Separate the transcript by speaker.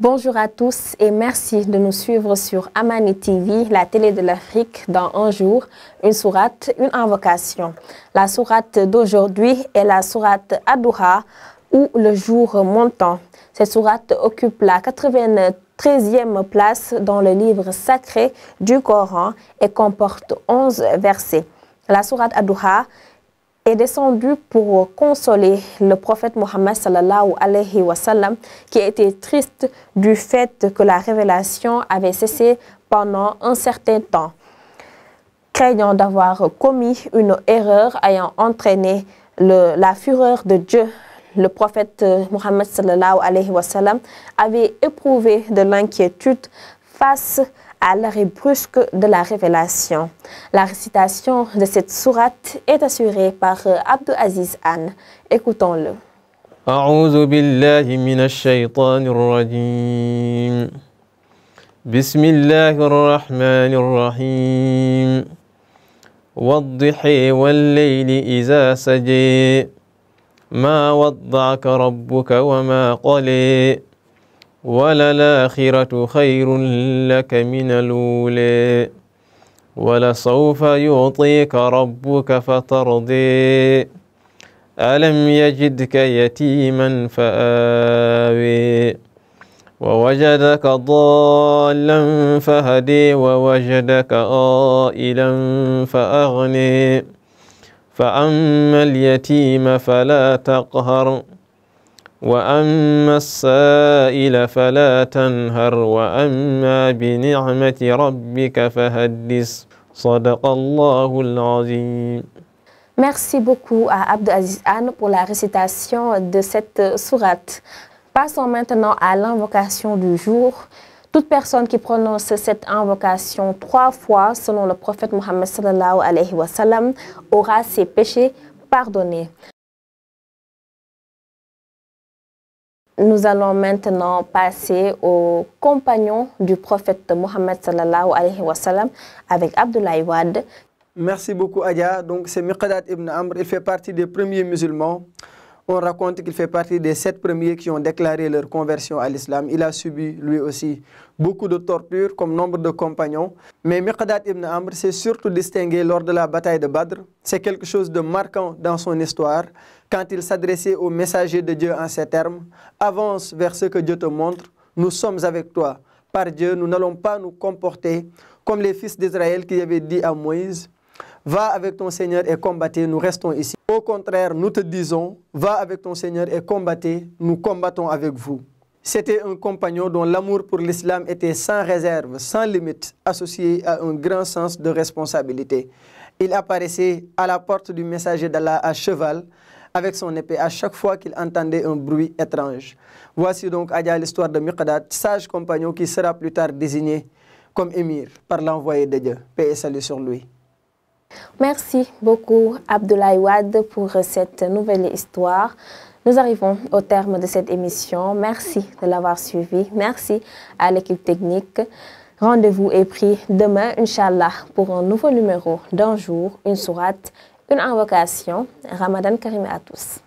Speaker 1: Bonjour à tous et merci de nous suivre sur Amani TV, la télé de l'Afrique, dans un jour, une sourate, une invocation. La sourate d'aujourd'hui est la sourate Adouha ou le jour montant. Cette sourate occupe la 93e place dans le livre sacré du Coran et comporte 11 versets. La sourate Adoura est descendu pour consoler le prophète Mohammed sallallahu alayhi wa qui était triste du fait que la révélation avait cessé pendant un certain temps, craignant d'avoir commis une erreur ayant entraîné la fureur de Dieu. Le prophète Mohammed sallallahu alayhi avait éprouvé de l'inquiétude face à à l'arrêt brusque de la révélation la récitation de cette sourate est assurée par euh, Abduaziz an. écoutons-le
Speaker 2: A'oudhou billahi minash-shaytanir-rajim Bismillahir-rahmanir-rahim Wad-dhuha wal-layli idha Ma wadda'aka rabbuka wama qala وللآخرة خير لك من الأولى ولسوف يعطيك ربك فترضي ألم يجدك يتيما فآوي ووجدك ضالا فهدي ووجدك آئلا فأغني فأما اليتيم فلا تقهر Merci beaucoup à
Speaker 1: Abdou Aziz Anne pour la récitation de cette sourate. Passons maintenant à l'invocation du jour. Toute personne qui prononce cette invocation trois fois, selon le prophète Mohammed alayhi wa sallam, aura ses péchés pardonnés. Nous allons maintenant passer aux compagnons du prophète Mohammed sallallahu alayhi wa sallam avec Abdoulaye
Speaker 3: Wad. Merci beaucoup Adia. Donc c'est Miqadat ibn Amr, il fait partie des premiers musulmans on raconte qu'il fait partie des sept premiers qui ont déclaré leur conversion à l'islam. Il a subi, lui aussi, beaucoup de tortures, comme nombre de compagnons. Mais Miqdad ibn Amr s'est surtout distingué lors de la bataille de Badr. C'est quelque chose de marquant dans son histoire, quand il s'adressait aux messagers de Dieu en ces termes « Avance vers ce que Dieu te montre, nous sommes avec toi. Par Dieu, nous n'allons pas nous comporter comme les fils d'Israël qui avaient dit à Moïse « Va avec ton Seigneur et combattez, nous restons ici. » Au contraire, nous te disons, va avec ton Seigneur et combattez, nous combattons avec vous. C'était un compagnon dont l'amour pour l'islam était sans réserve, sans limite, associé à un grand sens de responsabilité. Il apparaissait à la porte du messager d'Allah à cheval, avec son épée à chaque fois qu'il entendait un bruit étrange. Voici donc Adia l'histoire de Miqdad, sage compagnon qui sera plus tard désigné comme émir par l'envoyé de Dieu. Paix et salut sur lui.
Speaker 1: Merci beaucoup Abdoulaye Wad pour cette nouvelle histoire. Nous arrivons au terme de cette émission. Merci de l'avoir suivi. Merci à l'équipe technique. Rendez-vous est pris demain, Inch'Allah, pour un nouveau numéro d'un jour, une sourate, une invocation. Ramadan Karim à tous.